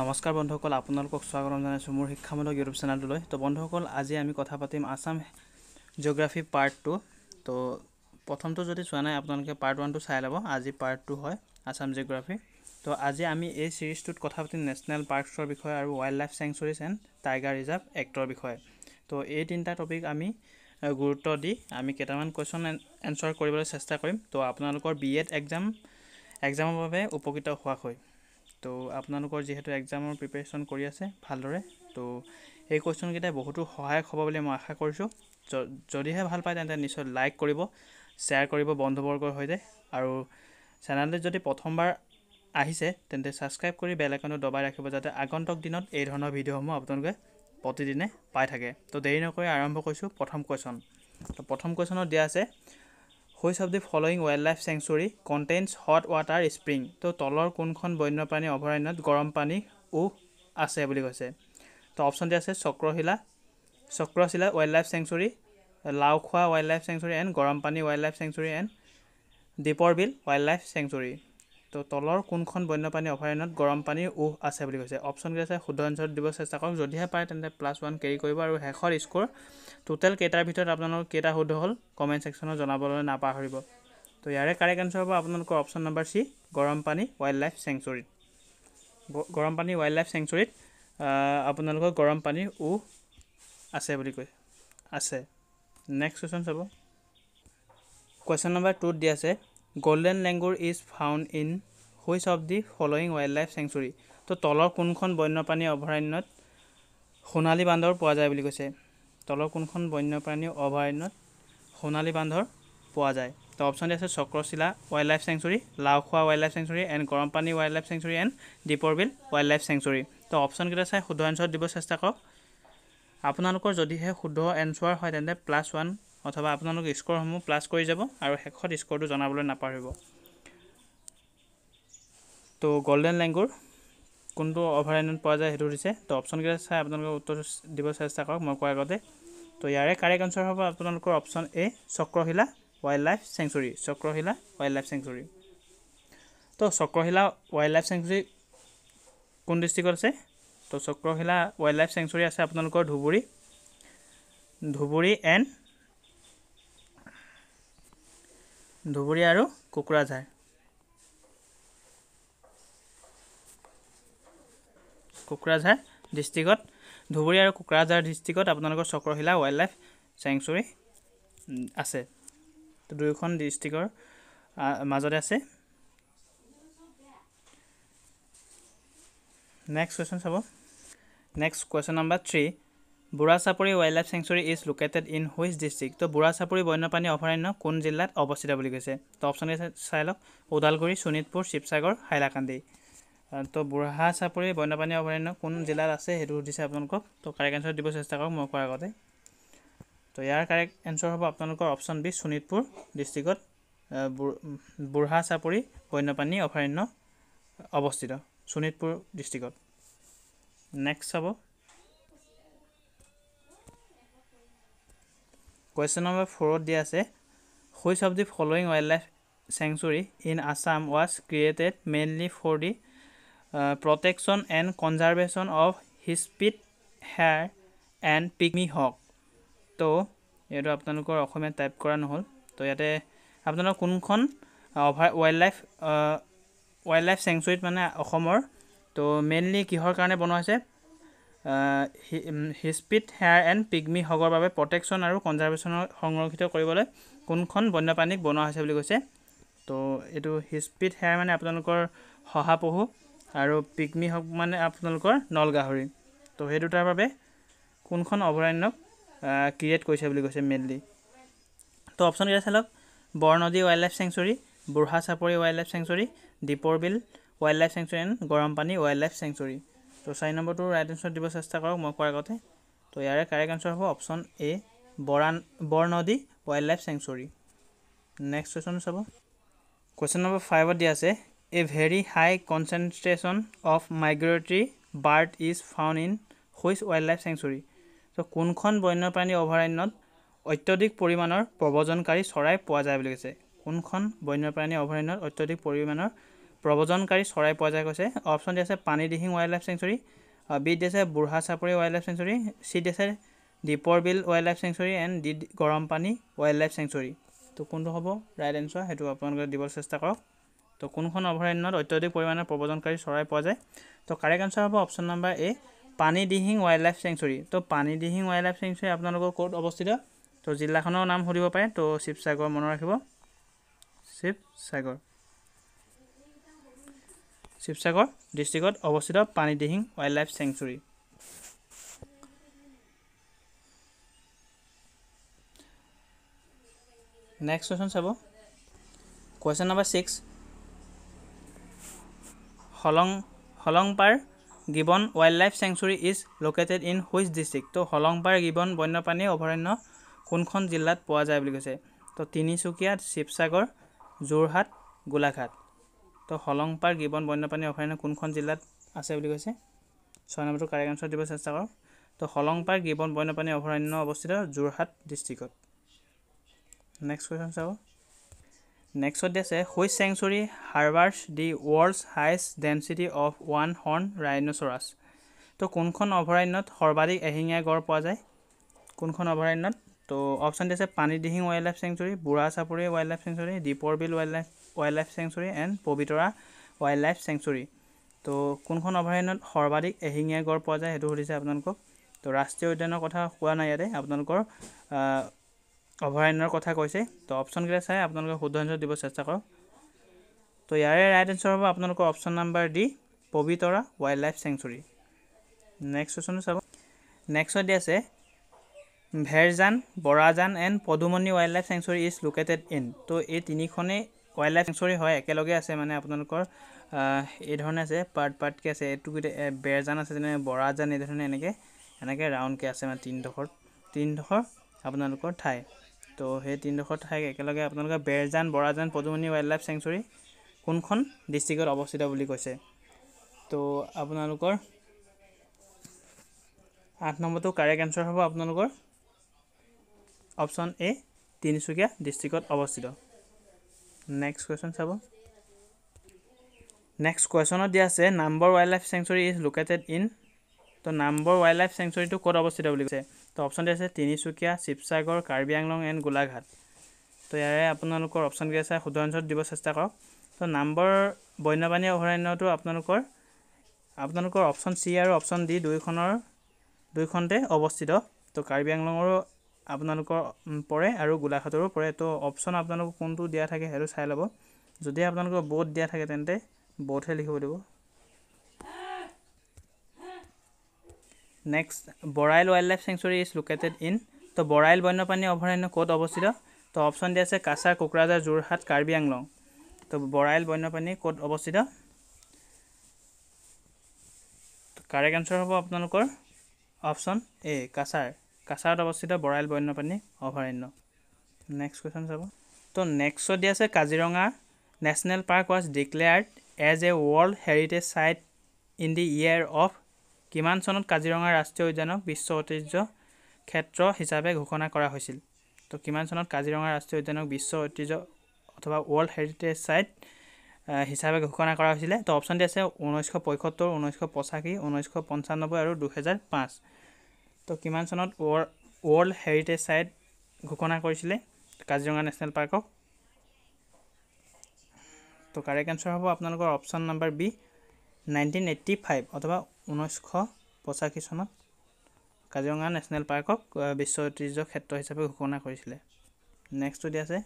নমস্কাৰ বন্ধুসকল আপোনালোকক স্বাগতম জনাইছোঁ মোৰ শিক্ষামূলক ইউটিউব চেনেলটোলৈ তো বন্ধুসকল আজি আমি কথা পাতিম আছাম জিঅ'গ্ৰাফি পাৰ্ট টু তো প্ৰথমটো যদি চোৱা নাই আপোনালোকে পাৰ্ট ওৱানটো চাই ল'ব আজি পাৰ্ট টু হয় আছাম জিঅ'গ্ৰাফি তো আজি আমি এই চিৰিজটোত কথা পাতিম নেশ্যনেল পাৰ্কছৰ বিষয়ে আৰু wildlife sanctuaries and tiger reserve এক্টৰ বিষয়ে তো এই তিনিটা টপিক আমি গুৰুত্ব দি আমি কেইটামান কুৱেশ্যন এনচাৰ কৰিবলৈ চেষ্টা কৰিম তো আপোনালোকৰ বি এড একজাম এক্সামৰ বাবে উপকৃত হোৱাকৈ তো আপোনালোকৰ যিহেতু এক্সামৰ প্ৰিপেৰেশ্যন কৰি আছে ভালদৰে তো এই কুৱেশ্যনকেইটাই বহুতো সহায়ক হ'ব বুলি মই আশা কৰিছোঁ যদিহে ভাল পায় তেন্তে নিশ্চয় লাইক কৰিব শ্বেয়াৰ কৰিব বন্ধুবৰ্গৰ সৈতে আৰু চেনেলটো যদি প্ৰথমবাৰ আহিছে তেন্তে ছাবস্ক্ৰাইব কৰি বেল একাউণ্টত দবাই ৰাখিব যাতে আগন্তক দিনত এই ধৰণৰ ভিডিঅ'সমূহ আপোনালোকে প্ৰতিদিনে পাই থাকে তো দেৰি নকৰি আৰম্ভ কৰিছোঁ প্ৰথম কুৱেশ্যন তো প্ৰথম কুৱেশ্যনত দিয়া আছে which of the following wildlife sanctuary contains hot water spring তো তলৰ কোনখন বন্যপ্ৰাণী অভয়াৰণ্যত গৰম পানী উহ আছে বুলি কৈছে তো অপশ্যনটি আছে Chakrashila Chakrashila wildlife sanctuary Laokhowa wildlife sanctuary and Garampani wild wildlife sanctuary and Deepor Beel wildlife sanctuary তো তলৰ কোনখন বন্যপ্ৰাণী অভয়াৰণ্যত গৰম পানীৰ উহ আছে বুলি কৈছে অপশ্যন কেইটা আছে শুদ্ধ এঞ্চাৰ দিব চেষ্টা কৰক যদিহে পাৰে তেন্তে প্লাছ ওৱান কেৰি কৰিব আৰু শেষৰ স্ক'ৰ টোটেল কেইটাৰ ভিতৰত আপোনালোকৰ কেইটা শুদ্ধ হ'ল কমেণ্ট ছেকশ্যনত জনাবলৈ নাপাহৰিব তো ইয়াৰে কাৰেক্ট এঞ্চাৰ হ'ব আপোনালোকৰ অপশ্যন নম্বৰ চি গৰম পানী ৱাইল্ড লাইফ চেংচুৰীত গৰম পানী ৱাইল্ড লাইফ চেংচুৰীত আপোনালোকৰ গৰম পানীৰ উহ আছে বুলি কৈ আছে next question sub question number টুত দিয়া আছে golden langur is found in which of the following wildlife sanctuary তো তলৰ কোনখন বন্যপ্ৰাণী অভয়াৰণ্যত সোণালী বান্ধৰ পোৱা যায় বুলি কৈছে তলৰ কোনখন বন্যপ্ৰাণী অভয়াৰণ্যত সোণালী বান্ধৰ পোৱা যায় তো অপশ্যন দি আছে Chakrashila wildlife sanctuary Laokhowa wildlife sanctuary and Garampani wildlife sanctuary and Deepor Beel wildlife sanctuary তো অপশ্যনকেইটা চাই শুদ্ধ এনচাৰ দিব চেষ্টা কৰক আপোনালোকৰ যদিহে শুদ্ধ এনচাৰ হয় তেন্তে প্লাছ ওৱান অথবা আপোনালোক স্ক'ৰসমূহ প্লাছ কৰি যাব আৰু শেষত স্ক'ৰটো জনাবলৈ নাপাহৰিব তো গল্ডেন লেংগুৰ কোনটো অভাৰ পোৱা যায় সেইটো দিছে তো অপশ্যনকেইটা চাই আপোনালোকে উত্তৰ দিব চেষ্টা কৰক মই কোৱাৰ আগতে তো ইয়াৰে কাৰেক্ট আনচাৰ হ'ব আপোনালোকৰ option A Chakrashila wildlife sanctuary Chakrashila wildlife sanctuary তো চক্ৰশিলা ৱাইল্ড লাইফ চেংচুৰী কোন ডিষ্ট্ৰিক্টত আছে তো চক্ৰশিলা ৱাইল্ড লাইফ চেংচুৰী আছে আপোনালোকৰ ধুবুৰী ধুবুৰী এণ্ড ধুবুৰী আৰু কোকৰাঝাৰ কোকৰাঝাৰ ডিষ্ট্ৰিকত ধুবুৰী আৰু কোকৰাঝাৰ ডিষ্ট্ৰিকত আপোনালোকৰ চক্ৰশিলা ৱাইল্ড লাইফ চেংচুৰী আছে দুয়োখন ডিষ্ট্ৰিকৰ মাজতে আছে next question sub next question number three Burachapori wildlife sanctuary is located in which district তো বুঢ়া চাপৰি বন্যপ্ৰাণী অভয়াৰণ্য কোন জিলাত অৱস্থিত বুলি কৈছে তো অপশ্যন এ চাই লওক ওদালগুৰি শোণিতপুৰ শিৱসাগৰ হাইলাকান্দি তো বুঢ়া চাপৰি বন্যপ্ৰাণী অভয়াৰণ্য কোন জিলাত আছে সেইটো সুধিছে আপোনালোকক তো কাৰেক্ট এনচাৰ দিব চেষ্টা কৰক মই কোৱাৰ আগতে তো ইয়াৰ কাৰেক্ট এনচাৰ হ'ব আপোনালোকৰ অপশ্যন বি শোণিতপুৰ ডিষ্ট্ৰিক্টত বুঢ়া চাপৰি বন্যপ্ৰাণী অভয়াৰণ্য অৱস্থিত শোণিতপুৰ ডিষ্ট্ৰিক্টত নেক্সট চাব কুৱেশ্যন নম্বৰ ফ'ৰত দিয়া আছে which of the following wildlife sanctuary in Assam was created mainly for the protection and conservation of hispid hare and pygmy hog তো এইটো আপোনালোকৰ অসমীয়াত টাইপ কৰা নহ'ল তো ইয়াতে আপোনালোকৰ কোনখন অভাৰ ৱাইল্ড লাইফ ৱাইল্ড লাইফ চেংচুৰীত মানে অসমৰ তো মেইনলি কিহৰ কাৰণে বনোৱা হৈছে হিস্পিট হেয়াৰ এণ্ড পিগমি হগৰ বাবে প্ৰটেকশ্যন আৰু কনজাৰ্ভেশ্যন সংৰক্ষিত কৰিবলৈ কোনখন বন্যপ্ৰাণীক বনোৱা হৈছে বুলি কৈছে তো এইটো হিস্পিট হেয়াৰ মানে আপোনালোকৰ শহাপহু আৰু পিগমি হক মানে আপোনালোকৰ নল গাহৰি তো সেই দুটাৰ বাবে কোনখন অভয়াৰণ্যক ক্ৰিয়েট কৰিছে বুলি কৈছে মেইনলি তো অপশ্যন কেইটা চাই লওক বৰনদী ৱাইল্ড লাইফ চেংচুৱেৰী বুঢ়া Burachapori wildlife sanctuary Deepor Beel wildlife sanctuary and Garampani wildlife sanctuary তো চাৰি নম্বৰটো ৰাইট এনচাৰ দিব চেষ্টা কৰক মই কোৱাৰ আগতে তো ইয়াৰে কাৰেক্ট এনচাৰ হ'ব অপশ্যন এ বৰান Barnadi wildlife sanctuary next question sub question number ফাইভত দিয়া আছে a very high concentration of migratory bird is found in which wildlife sanctuary তো কোনখন বন্যপ্ৰাণী অভয়াৰণ্যত অত্যধিক পৰিমাণৰ প্ৰব্ৰজনকাৰী চৰাই পোৱা যায় বুলি কৈছে কোনখন বন্যপ্ৰাণী অভয়াৰণ্যত অত্যধিক পৰিমাণৰ প্ৰৱজনকাৰী চৰাই পোৱা যায় কৈছে অপশ্যন দি আছে Pani Dihing wildlife sanctuary B দি আছে Burachapori wildlife sanctuary C দি আছে Deepor Beel wildlife sanctuary and D Garampani wild wildlife sanctuary তো কোনটো হ'ব ৰাইট এনচাৰ সেইটো আপোনালোকে দিবলৈ চেষ্টা কৰক তো কোনখন অভয়াৰণ্যত অত্যাধিক পৰিমাণৰ প্ৰৱজনকাৰী চৰাই পোৱা যায় তো কাৰেক্ট এনচাৰ হ'ব option number A Pani Dihing wildlife sanctuary তো দিহিং ৱাইল্ড লাইফ চেংচুৰী আপোনালোকৰ ক'ত অৱস্থিত তো জিলাখনৰ নাম সুধিব পাৰে তো শিৱসাগৰ মনত ৰাখিব শিৱসাগৰ শিৱসাগৰ ডিষ্ট্ৰিক্টত অৱস্থিত Panidihing wildlife sanctuary next question sub question number six Hollong Hollongapar gibbon wildlife sanctuary is located in which district ত' হলংপাৰ গিবন বন্যপ্ৰাণী অভয়াৰণ্য কোনখন জিলাত পোৱা যায় বুলি কৈছে ত' তিনিচুকীয়া শিৱসাগৰ যোৰহাট গোলাঘাট তো হলং পাৰ গিবন বন্যপ্ৰাণী অভয়াৰণ্য কোনখন জিলাত আছে বুলি কৈছে ছয় নম্বৰটো কাৰেক্ট আনচাৰ দিব চেষ্টা কৰক তো হলং পাৰ গিবন বন্যপ্ৰাণী অভয়াৰণ্য অৱস্থিত যোৰহাট ডিষ্ট্ৰিক্টত নেক্সট কুৱেশ্যন চাব নেক্সট দিয়া আছে which sanctuary harbours the world's highest density of one horn rhinoceros তো কোনখন অভয়াৰণ্যত সৰ্বাধিক এশিঙীয়া গড় পোৱা যায় কোনখন অভয়াৰণ্যত তো অপশ্যন দিছে পানীদিহিং ৱাইল্ড লাইফ চেংচুৰী বুঢ়া Burachapori wildlife sanctuary Deepor Beel wildlife wildlife sanctuary and Pobitora wildlife sanctuary তো কোনখন অভয়াৰণ্যত সৰ্বাধিক এশিঙীয়া গড় পোৱা যায় সেইটো সুধিছে আপোনালোকক তো ৰাষ্ট্ৰীয় উদ্যানৰ কথা কোৱা নাই ইয়াতে আপোনালোকৰ অভয়াৰণ্যৰ কথা কৈছে তো অপশ্যনকেইটা চাই আপোনালোকে শুদ্ধ এঞ্চাৰ দিব চেষ্টা কৰক তো ইয়াৰে ৰাইট এঞ্চাৰ হ'ব আপোনালোকৰ option number D Pobitora wildlife sanctuary next কুৱেশ্যনো চাব নেক্সট দি আছে Bherjan Borajan and Padumoni wildlife sanctuary is located in তো এই তিনিখনেই ৱাইল্ড লাইফ চেঞ্চুৰী হয় একেলগে আছে মানে আপোনালোকৰ এই ধৰণে আছে পাৰ্ট পাৰ্টকৈ আছে এইটোকেইটা বেৰজান আছে যেনে বৰাজান এইধৰণে এনেকৈ এনেকৈ ৰাউণ্ডকৈ আছে মানে তিনিডোখৰ তিনিডোখৰ আপোনালোকৰ ঠাই তো সেই তিনিডোখৰ ঠাই একেলগে আপোনালোকে Bherjan Borajan Padumoni wildlife sanctuary কোনখন ডিষ্ট্ৰিকত অৱস্থিত বুলি কৈছে তো আপোনালোকৰ আঠ নম্বৰটো কাৰেক্ট এনচাৰ হ'ব আপোনালোকৰ অপশ্যন এ তিনিচুকীয়া ডিষ্ট্ৰিক্টত অৱস্থিত নেক্সট কুৱেশ্যন চাব নেক্সট কুৱেশ্যনত দিয়া আছে number wildlife sanctuary is located in তো নাম্বাৰ ৱাইল্ড লাইফ চেংচুৰীটো ক'ত অৱস্থিত বুলি কৈছে তো অপশ্যন দিয়া আছে তিনিচুকীয়া শিৱসাগৰ কাৰ্বি আংলং এণ্ড গোলাঘাট তো ইয়াৰে আপোনালোকৰ অপশ্যন কি আছে সুধৰাঞ্চলত দিব চেষ্টা কৰক তো নাম্বাৰ বন্যপ্ৰাণী অভয়াৰণ্যটো আপোনালোকৰ আপোনালোকৰ অপশ্যন চি আৰু অপশ্যন ডি দুয়োখনৰ দুয়োখনতে অৱস্থিত তো কাৰ্বি আংলঙৰো আপোনালোকৰ পৰে আৰু গোলাঘাটৰো পৰে তো অপশ্যন আপোনালোকৰ কোনটো দিয়া থাকে সেইটো চাই ল'ব যদি আপোনালোকৰ বৌধ দিয়া থাকে তেন্তে বৌধহে লিখিব দিব next Barail wildlife sanctuary is located in তো বৰাইল বন্যপ্ৰাণী অভয়াৰণ্য ক'ত অৱস্থিত তো অপশ্যন দিয়া আছে কাছাৰ কোকৰাঝাৰ যোৰহাট কাৰ্বি আংলং তো বৰাইল বন্যপ্ৰাণী ক'ত অৱস্থিত কাৰেক্ট এঞ্চাৰ হ'ব আপোনালোকৰ অপশ্যন এ কাছাৰ কাছাৰত অৱস্থিত বৰাইল বন্যপ্ৰাণী অভয়াৰণ্য নেক্সট কুৱেশ্যন চাব তো নেক্সট দিয়া আছে Kaziranga national park was declared as a world heritage site in the year of কিমান চনত কাজিৰঙা ৰাষ্ট্ৰীয় উদ্যানক বিশ্ব ঐতিহ্য ক্ষেত্ৰ হিচাপে ঘোষণা কৰা হৈছিল তো কিমান চনত কাজিৰঙা ৰাষ্ট্ৰীয় উদ্যানক বিশ্ব ঐতিহ্য অথবা ৱৰ্ল্ড হেৰিটেজ ছাইট হিচাপে ঘোষণা কৰা হৈছিলে তো অপশ্যন দি আছে ঊনৈছশ পঁয়সত্তৰ ঊনৈছশ পঁচাশী ঊনৈছশ পঞ্চানব্বৈ আৰু দুহেজাৰ পাঁচ তো কিমান চনত ৱৰ্ল্ড হেৰিটেজ চাইট ঘোষণা কৰিছিলে কাজিৰঙা নেশ্যনেল পাৰ্কক তো কাৰেক্ট এনচাৰ হ'ব আপোনালোকৰ option number B nineteen eighty five অথবা ঊনৈছশ পঁচাশী চনত কাজিৰঙা নেশ্যনেল পাৰ্কক বিশ্ব ঐতিহ্য ক্ষেত্ৰ হিচাপে ঘোষণা কৰিছিলে নেক্সটো দিয়া আছে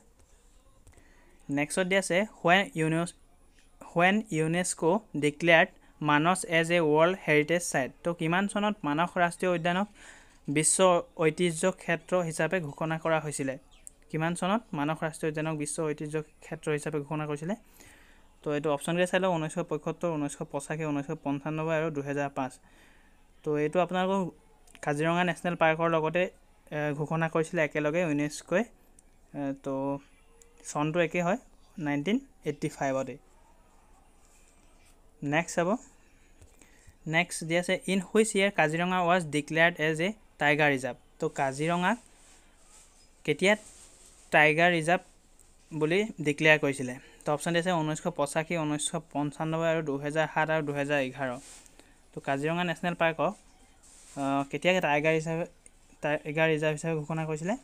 নেক্সট দিয়া আছে হোৱেন ইউনেছ when UNESCO' declared Manas as a world heritage site তো কিমান চনত মানস ৰাষ্ট্ৰীয় উদ্যানক বিশ্ব ঐতিহ্য ক্ষেত্ৰ হিচাপে ঘোষণা কৰা হৈছিলে কিমান চনত মানস ৰাষ্ট্ৰীয় উদ্যানক বিশ্ব ঐতিহ্য ক্ষেত্ৰ হিচাপে ঘোষণা কৰিছিলে তো এইটো অপশ্যন কেইটা চাই লওক ঊনৈছশ পঁয়সত্তৰ ঊনৈছশ পঁচাশী ঊনৈছশ পঞ্চান্নব্বৈ আৰু দুহেজাৰ পাঁচ তো এইটো আপোনালোকক কাজিৰঙা নেশ্যনেল পাৰ্কৰ লগতে ঘোষণা কৰিছিলে একেলগে ইউনেস্কোৱে তো চনটো একে হয় নাইনটিন এইটটি ফাইভতে নেক্সট হ'ব নেক্সট দি আছে in which year Kaziranga was declared as a tiger reserve তো কাজিৰঙাক কেতিয়া টাইগাৰ ৰিজাৰ্ভ বুলি ডিক্লেয়াৰ কৰিছিলে তো অপশ্যন দি আছে ঊনৈছশ পঁচাশী ঊনৈছশ পঞ্চান্নব্বৈ আৰু দুহেজাৰ সাত আৰু দুহেজাৰ এঘাৰ তো কাজিৰঙা নেশ্যনেল পাৰ্কক কেতিয়াকৈ টাইগাৰ হিচাপে টাইগাৰ ৰিজাৰ্ভ হিচাপে ঘোষণা কৰিছিলে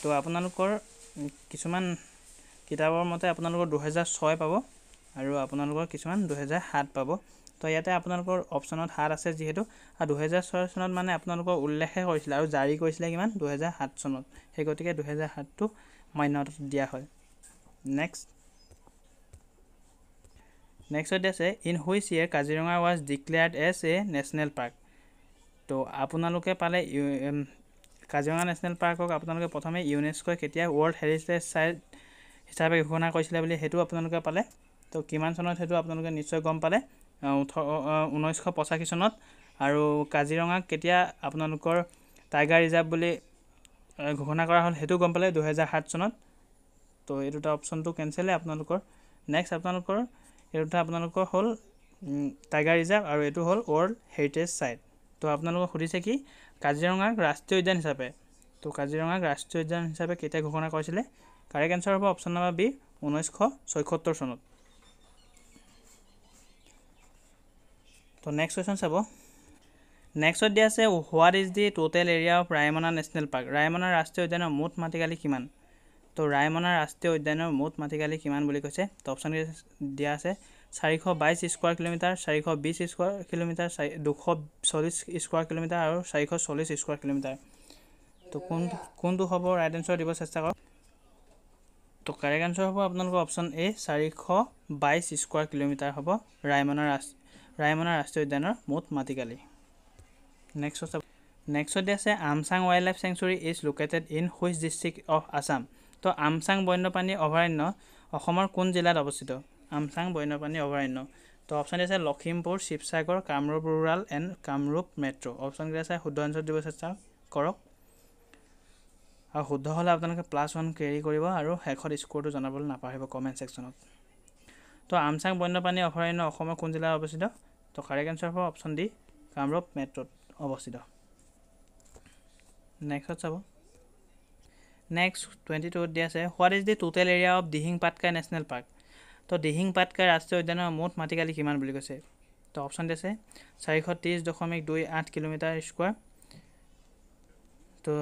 তো আপোনালোকৰ কিছুমান কিতাপৰ মতে আপোনালোকৰ দুহেজাৰ ছয় পাব আৰু আপোনালোকৰ কিছুমান দুহেজাৰ সাত পাব তো ইয়াতে আপোনালোকৰ অপশ্যনত সাত আছে যিহেতু আৰু দুহেজাৰ ছয় চনত মানে আপোনালোকৰ উল্লেখহে কৰিছিলে আৰু জাৰি কৰিছিলে কিমান দুহেজাৰ সাত চনত সেই গতিকে দুহেজাৰ সাতটো মান্যত দিয়া হয় নেক্সট নেক্সট আছে in which year Kaziranga was declared as a national park তো আপোনালোকে পালে কাজিৰঙা নেশ্যনেল পাৰ্কক আপোনালোকে প্ৰথমে ইউনেস্কই কেতিয়া ৱৰ্ল্ড হেৰিটেজ চাইট হিচাপে ঘোষণা কৰিছিলে বুলি সেইটো আপোনালোকে পালে তো কিমান চনত সেইটো আপোনালোকে নিশ্চয় গম পালে ওঠৰ ঊনৈছশ পঁচাশী চনত আৰু কাজিৰঙাক কেতিয়া আপোনালোকৰ টাইগাৰ ৰিজাৰ্ভ বুলি ঘোষণা কৰা হ'ল সেইটো গম পালে দুহেজাৰ সাত চনত তো এই দুটা অপশ্যনটো কেঞ্চেলে আপোনালোকৰ নেক্সট আপোনালোকৰ এই দুটা আপোনালোকৰ হ'ল টাইগাৰ ৰিজাৰ্ভ আৰু এইটো হ'ল ৱৰ্ল্ড হেৰিটেজ ছাইট তো আপোনালোকে সুধিছে কি কাজিৰঙাক ৰাষ্ট্ৰীয় উদ্যান হিচাপে তো কাজিৰঙাক ৰাষ্ট্ৰীয় উদ্যান হিচাপে কেতিয়া ঘোষণা কৰিছিলে কাৰেক্ট এঞ্চাৰ হ'ব অপশ্যন নম্বৰ বি ঊনৈছশ ছয়সত্তৰ চনত তো নেক্সট কুৱেশ্যন চাব নেক্সটত দিয়া আছে what is the total area of Raimona national park Raimona ৰাষ্ট্ৰীয় উদ্যানৰ মুঠ মাটিকালি কিমান তো ৰায়মনা ৰাষ্ট্ৰীয় উদ্যানৰ মুঠ মাটিকালি কিমান বুলি কৈছে তো অপশ্যন দিয়া আছে চাৰিশ বাইছ স্কুৱাৰ কিলোমিটাৰ চাৰিশ বিছ স্কুৱাৰ কিলোমিটাৰ চাৰি দুশ চল্লিছ স্কুৱাৰ কিলোমিটাৰ আৰু চাৰিশ চল্লিছ স্কুৱাৰ কিলোমিটাৰ তো কোন কোনটো হ'ব ৰাইট এনচাৰ দিব চেষ্টা কৰক তো কাৰেক্ট এনচাৰ হ'ব আপোনালোকৰ অপশ্যন এ চাৰিশ বাইছ স্কুৱাৰ কিলোমিটাৰ হ'ব ৰায়মনা ৰাষ্ট্ৰীয় ৰায়মনা ৰাষ্ট্ৰীয় উদ্যানৰ মুঠ মাটিকালি নেক্সট হৈছে নেক্সট দিয়া আছে Amchang wildlife sanctuary is located in which district of Assam তো আমচাং বন্যপ্ৰাণী অভয়াৰণ্য অসমৰ কোন জিলাত অৱস্থিত আমচাং বন্যপ্ৰাণী অভয়াৰণ্য তো অপশ্যন দিয়া আছে Lakhimpur Sivasagar Kamrup rural and Kamrup metro' অপশ্যনকেইটা আছে শুদ্ধ এঞ্চাৰ দিব চেষ্টা কৰক আৰু শুদ্ধ হ'লে আপোনালোকে প্লাছ ওৱান কেৰি কৰিব আৰু শেষত স্ক'ৰটো জনাবলৈ নাপাহৰিব কমেণ্ট ছেকশ্যনত তো আমচাং বন্যপ্ৰাণী অভয়াৰণ্য অসমৰ কোন জিলাত অৱস্থিত তো কাৰেক্ট এনচাৰ হ'ব অপশ্যন ডি কামৰূপ মেট্ৰ'ত অৱস্থিত নেক্সট চাব নেক্সট টুৱেণ্টি টুত দি আছে what is the total area of Dihing Patkai national park তো দিহিং পাটকা ৰাষ্ট্ৰীয় উদ্যানৰ মুঠ মাটিকালি কিমান বুলি কৈছে তো অপশ্যন আছে চাৰিশ ত্ৰিছ দশমিক দুই আঠ কিলোমিটাৰ স্কুৱাৰ তো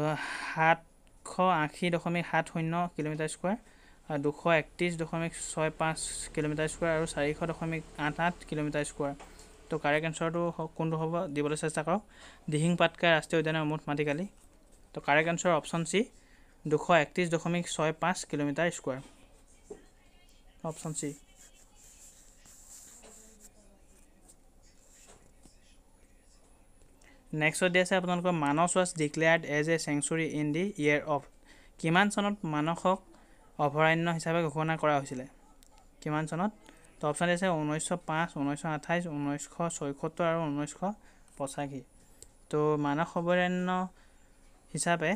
সাতশ আশী দশমিক সাত শূন্য কিলোমিটাৰ স্কুৱাৰ দুশ একত্ৰিছ দশমিক ছয় পাঁচ কিলোমিটাৰ স্কুৱাৰ আৰু চাৰিশ দশমিক আঠ আঠ কিলোমিটাৰ স্কুৱাৰ ত' কাৰেক্ট এনচাৰটো কোনটো হ'ব দিবলৈ চেষ্টা কৰক দিহিং দিহিংপাটকাই ৰাষ্ট্ৰীয় উদ্যানৰ মুঠ মাটিকালি ত' কাৰেক্ট এনচাৰ অপশ্যন চি দুশ একত্ৰিছ দশমিক ছয় পাঁচ kilometre square option C next দি আছে আপোনালোকৰ Manas was declared as a sanctuary in the year of কিমান চনত মানসক অভয়াৰণ্য হিচাপে ঘোষণা কৰা হৈছিলে কিমান চনত তো অপশ্যন আছে ঊনৈছশ পাঁচ ঊনৈছশ আঠাইছ ঊনৈছশ ছয়সত্তৰ আৰু ঊনৈছশ পঁচাশী তো মানস অভয়াৰণ্য হিচাপে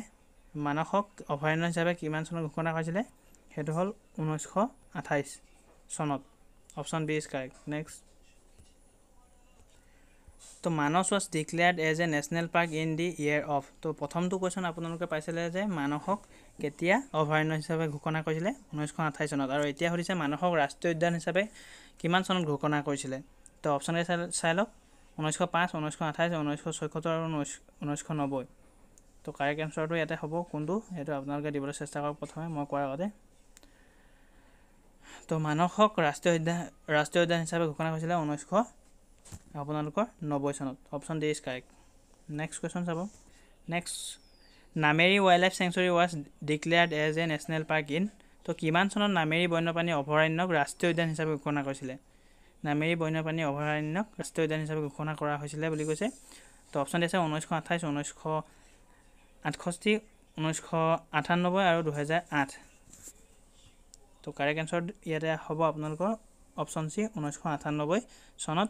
মানসক অভয়াৰণ্য হিচাপে কিমান চনত ঘোষণা কৰিছিলে সেইটো হ'ল ঊনৈছশ আঠাইছ চনত option B is correct next তো Manas was declared as a national park in the year of তো প্রথম কোয়েশন আপনাদের পাইছিল যে মানসক কেতিয়া অভয়ারণ্য হিসাবে ঘোষণা করেছিল উনৈশ আঠাইশ সনত আর এটা সুদিছে মানসক রাষ্ট্রীয় উদ্যান হিসাবে কিমান সনত ঘোষণা করেছিল তো অপশন চাই চাই লোক ঊনৈশ পাঁচ ঊনৈশ আঠাইশ ঊনৈশ ছয়সত্তর আর ঊনৈশ নব্বই তো কারেক্ট এনসারটো ইয়াতে হব কোনটো সেইটো আপোনালোকে দিবলৈ চেষ্টা কৰক প্ৰথমে মই কোৱাৰ আগতে তো মানসক ৰাষ্ট্ৰীয় উদ্যান ৰাষ্ট্ৰীয় উদ্যান হিচাপে ঘোষণা কৰিছিলে ঊনৈছশ আপোনালোকৰ নব্বৈ চনত option D is correct next question sub next Nameri wildlife sanctuary was declared as a national park in ত' কিমান চনত নামেৰী বন্যপ্ৰাণী অভয়াৰণ্যক ৰাষ্ট্ৰীয় উদ্যান হিচাপে ঘোষণা কৰিছিলে নামেৰি বন্যপ্ৰাণী অভয়াৰণ্যক ৰাষ্ট্ৰীয় উদ্যান হিচাপে ঘোষণা কৰা হৈছিলে বুলি কৈছে তো অপশ্যন দিছে ঊনৈছশ আঠাইছ ঊনৈছশ আঠষষ্ঠি ঊনৈছশ আঠান্নব্বৈ আৰু দুহেজাৰ আঠ ত' কাৰেক্ট এনচাৰ ইয়াতে হ'ব আপোনালোকৰ অপশ্যন চি ঊনৈছশ আঠান্নব্বৈ চনত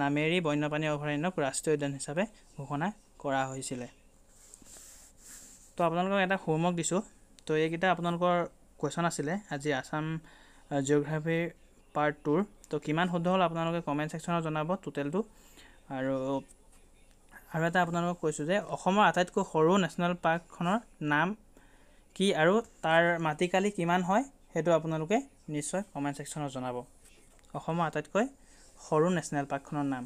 নামেৰি বন্যপ্ৰাণী অভয়াৰণ্যক ৰাষ্ট্ৰীয় উদ্যান হিচাপে ঘোষণা কৰা হৈছিলে তো আপোনালোকক এটা হোমৱৰ্ক দিছোঁ তো এইকেইটা আপোনালোকৰ কুৱেশ্যন আছিলে আজি আছাম জিঅ'গ্ৰাফীৰ পাৰ্ট টুৰ তো কিমান শুদ্ধ হ'ল আপোনালোকে কমেণ্ট ছেকশ্যনত জনাব টোটেলটো আৰু আৰু এটা আপোনালোকক কৈছোঁ যে অসমৰ আটাইতকৈ সৰু নেশ্যনেল পাৰ্কখনৰ নাম কি আৰু তাৰ মাটিকালি কিমান হয় সেইটো আপোনালোকে নিশ্চয় কমেণ্ট ছেকশ্যনত জনাব অসমৰ আটাইতকৈ সৰু নেশ্যনেল পাৰ্কখনৰ নাম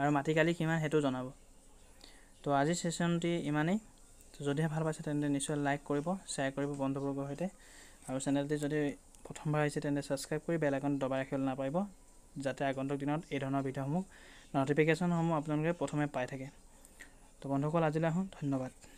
আৰু মাটিকালি কিমান সেইটো জনাব তো আজি ছেশ্যনটি ইমানেই যদিহে ভাল পাইছে তেন্তে নিশ্চয় লাইক কৰিব শ্বেয়াৰ কৰিব বন্ধুবৰ্গৰ সৈতে আৰু চেনেলটি যদি প্ৰথমবাৰ আহিছে তেন্তে ছাবস্ক্ৰাইব কৰি বেল আইকনত দবাই ৰাখিবলৈ নাপাৰিব যাতে আগন্তুক দিনত এই ধৰণৰ ভিডিঅ'সমূহ ন'টিফিকেশ্যনসমূহ আপোনালোকে প্ৰথমে পাই থাকে তো বন্ধুসকল আজিলৈ আহোঁ ধন্যবাদ